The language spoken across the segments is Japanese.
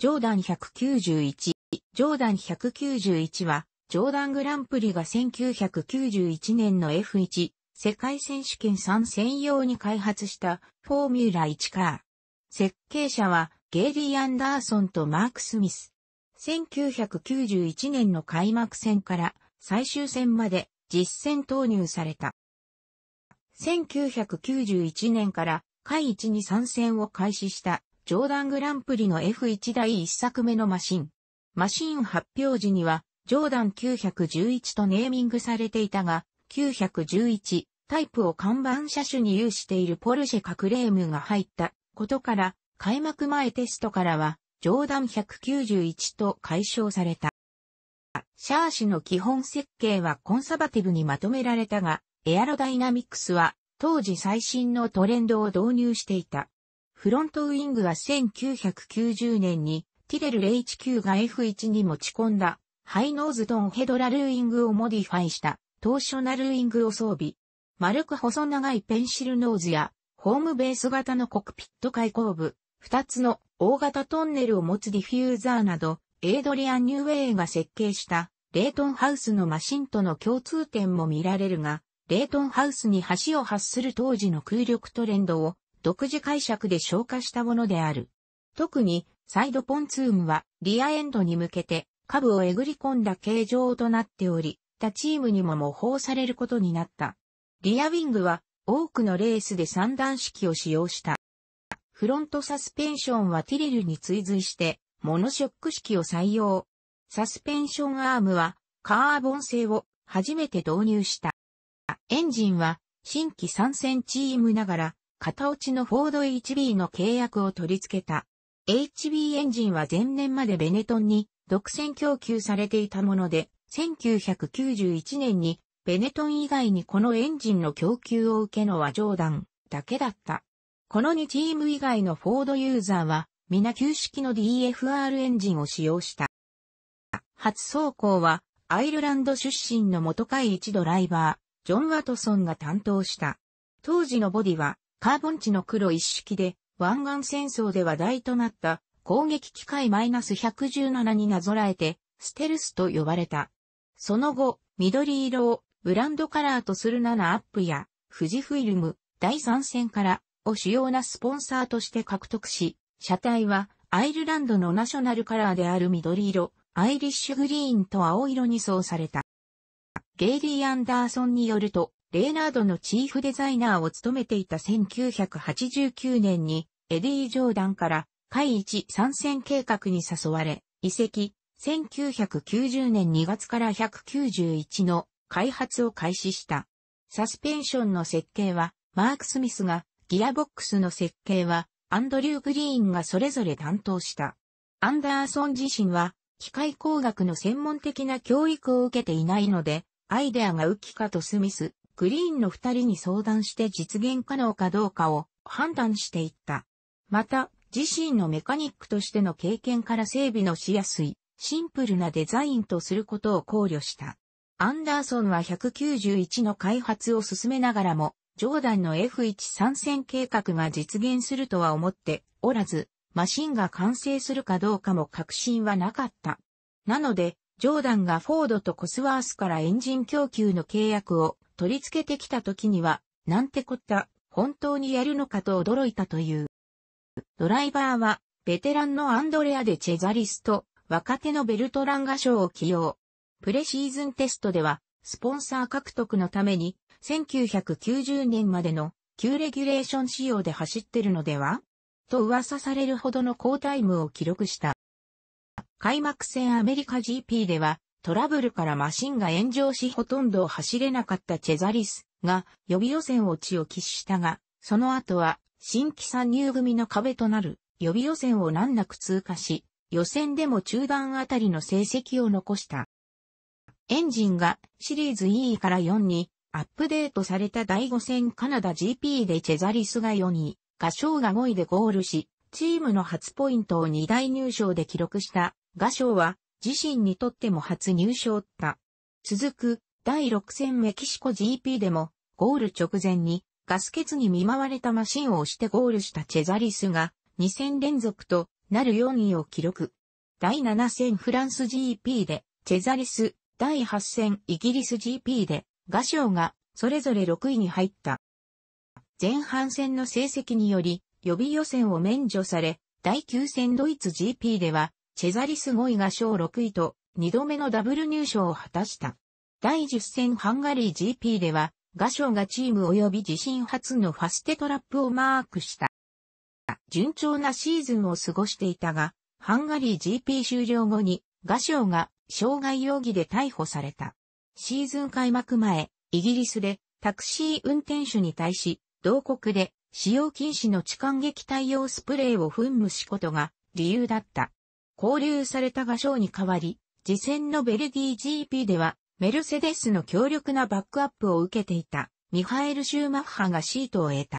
ジョーダン191。ジョーダン191は、ジョーダングランプリが1991年の F1 世界選手権参戦用に開発したフォーミュラ1カー。設計者はゲイリー・アンダーソンとマーク・スミス。1991年の開幕戦から最終戦まで実戦投入された。1991年から下一に参戦を開始したジョーダングランプリの F1 第1作目のマシン。マシン発表時には、ジョーダン911とネーミングされていたが、911タイプを看板車種に有しているポルシェカクレームが入ったことから、開幕前テストからは、ジョーダン191と解消された。シャーシの基本設計はコンサバティブにまとめられたが、エアロダイナミクスは当時最新のトレンドを導入していた。フロントウィングは1990年にティレル h 9が F1 に持ち込んだハイノーズドンヘドラルーイングをモディファイした当初なナルーイングを装備。丸く細長いペンシルノーズやホームベース型のコクピット開口部、2つの大型トンネルを持つディフューザーなど、エイドリアン・ニューウェイが設計したレイトンハウスのマシンとの共通点も見られるが、レイトンハウスに橋を発する当時の空力トレンドを独自解釈で消化したものである。特に、サイドポンツームは、リアエンドに向けて、株をえぐり込んだ形状となっており、他チームにも模倣されることになった。リアウィングは、多くのレースで三段式を使用した。フロントサスペンションはティレルに追随して、モノショック式を採用。サスペンションアームは、カーボン製を初めて導入した。エンジンは、新規参戦チームながら、型落ちのフォード HB の契約を取り付けた。HB エンジンは前年までベネトンに独占供給されていたもので、1991年にベネトン以外にこのエンジンの供給を受けのは冗談だけだった。この2チーム以外のフォードユーザーは皆旧式の DFR エンジンを使用した。初走行はアイルランド出身の元会一ドライバー、ジョン・ワトソンが担当した。当時のボディはカーボン値の黒一式で、湾岸戦争で話題となった攻撃機械 -117 になぞらえて、ステルスと呼ばれた。その後、緑色をブランドカラーとする7アップや、富士フィルム第3戦からを主要なスポンサーとして獲得し、車体はアイルランドのナショナルカラーである緑色、アイリッシュグリーンと青色に装された。ゲイリー・アンダーソンによると、レーナードのチーフデザイナーを務めていた1989年に、エディ・ジョーダンから、海一参戦計画に誘われ、移籍、1990年2月から191の開発を開始した。サスペンションの設計は、マーク・スミスが、ギアボックスの設計は、アンドリュー・グリーンがそれぞれ担当した。アンダーソン自身は、機械工学の専門的な教育を受けていないので、アイデアが浮きかとスミス、グリーンの二人に相談して実現可能かどうかを判断していった。また、自身のメカニックとしての経験から整備のしやすい、シンプルなデザインとすることを考慮した。アンダーソンは191の開発を進めながらも、ジョーダンの F1 参戦計画が実現するとは思っておらず、マシンが完成するかどうかも確信はなかった。なので、ジョーダンがフォードとコスワースからエンジン供給の契約を取り付けてきた時には、なんてこった、本当にやるのかと驚いたという。ドライバーは、ベテランのアンドレア・でチェザリスと、若手のベルトランガ賞を起用。プレシーズンテストでは、スポンサー獲得のために、1990年までの旧レギュレーション仕様で走ってるのではと噂されるほどの好タイムを記録した。開幕戦アメリカ GP では、トラブルからマシンが炎上しほとんど走れなかったチェザリスが予備予選落ちを喫したが、その後は新規参入組の壁となる予備予選を難なく通過し、予選でも中盤あたりの成績を残した。エンジンがシリーズ E から4にアップデートされた第5戦カナダ GP でチェザリスが4位、ガショウが5位でゴールし、チームの初ポイントを2大入賞で記録した、ガショウは自身にとっても初入賞た。続く、第6戦メキシコ GP でも、ゴール直前に、ガス欠に見舞われたマシンを押してゴールしたチェザリスが、2戦連続となる4位を記録。第7戦フランス GP で、チェザリス、第8戦イギリス GP で、ガショウが、それぞれ6位に入った。前半戦の成績により、予備予選を免除され、第9戦ドイツ GP では、チェザリス5位が小6位と、2度目のダブル入賞を果たした。第10戦ハンガリー GP では、ガショがチーム及び自身初のファステトラップをマークした。順調なシーズンを過ごしていたが、ハンガリー GP 終了後に、ガショが傷害容疑で逮捕された。シーズン開幕前、イギリスでタクシー運転手に対し、同国で使用禁止の痴漢撃退用スプレーを噴霧しことが理由だった。交流された画商に代わり、次戦のベルギー GP では、メルセデスの強力なバックアップを受けていた、ミハエル・シューマッハがシートを得た。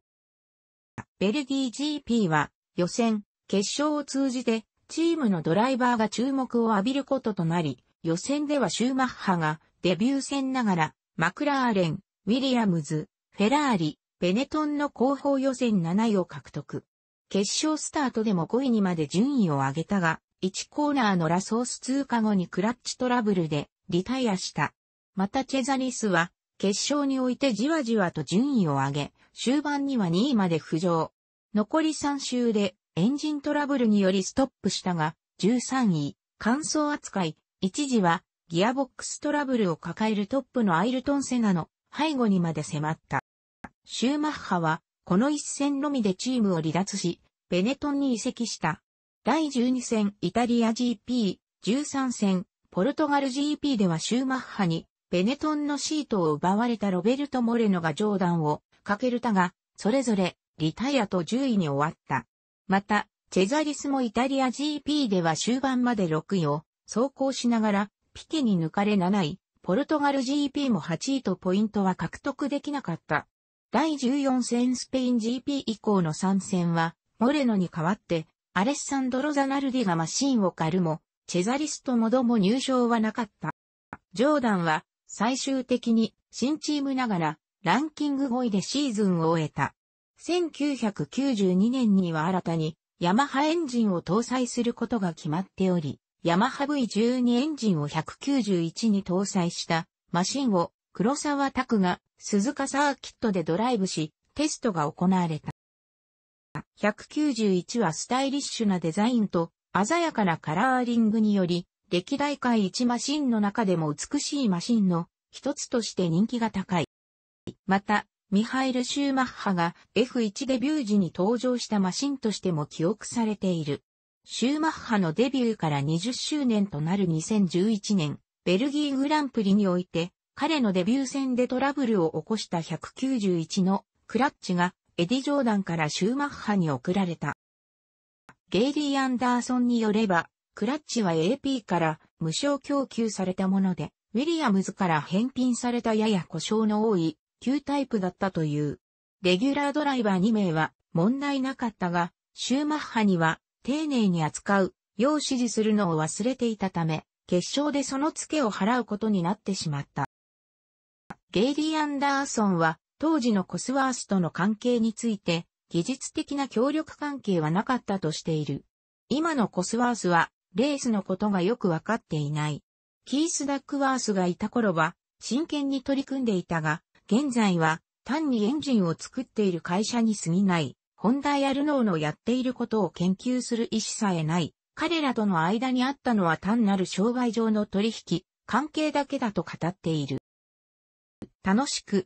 ベルギー GP は、予選、決勝を通じて、チームのドライバーが注目を浴びることとなり、予選ではシューマッハが、デビュー戦ながら、マクラーレン、ウィリアムズ、フェラーリ、ベネトンの後方予選7位を獲得。決勝スタートでも5位にまで順位を上げたが、1コーナーのラソース通過後にクラッチトラブルでリタイアした。またチェザリスは決勝においてじわじわと順位を上げ、終盤には2位まで浮上。残り3周でエンジントラブルによりストップしたが、13位、乾燥扱い、一時はギアボックストラブルを抱えるトップのアイルトンセナの背後にまで迫った。シューマッハはこの一戦のみでチームを離脱し、ベネトンに移籍した。第12戦イタリア GP、13戦ポルトガル GP ではシューマッハにベネトンのシートを奪われたロベルト・モレノが冗談をかけるたが、それぞれリタイアと10位に終わった。また、チェザリスもイタリア GP では終盤まで6位を走行しながらピケに抜かれ7位、ポルトガル GP も8位とポイントは獲得できなかった。第14戦スペイン GP 以降の参戦は、モレノに代わって、アレッサンドロ・ザナルディがマシンを狩るも、チェザリストもども入賞はなかった。ジョーダンは最終的に新チームながらランキング5位でシーズンを終えた。1992年には新たにヤマハエンジンを搭載することが決まっており、ヤマハ V12 エンジンを191に搭載したマシンを黒沢拓が鈴鹿サーキットでドライブし、テストが行われた。191はスタイリッシュなデザインと鮮やかなカラーリングにより、歴代界一マシンの中でも美しいマシンの一つとして人気が高い。また、ミハイル・シューマッハが F1 デビュー時に登場したマシンとしても記憶されている。シューマッハのデビューから20周年となる2011年、ベルギーグランプリにおいて、彼のデビュー戦でトラブルを起こした191のクラッチがエディ・ジョーダンからシューマッハに送られた。ゲイリー・アンダーソンによれば、クラッチは AP から無償供給されたもので、ウィリアムズから返品されたやや故障の多い旧タイプだったという。レギュラードライバー2名は問題なかったが、シューマッハには丁寧に扱う、要指示するのを忘れていたため、決勝でその付けを払うことになってしまった。ゲイリー・アンダーソンは当時のコスワースとの関係について、技術的な協力関係はなかったとしている。今のコスワースは、レースのことがよくわかっていない。キース・ダックワースがいた頃は、真剣に取り組んでいたが、現在は、単にエンジンを作っている会社に過ぎない、ホンダやルノーのやっていることを研究する意思さえない、彼らとの間にあったのは単なる障害上の取引、関係だけだと語っている。楽しく、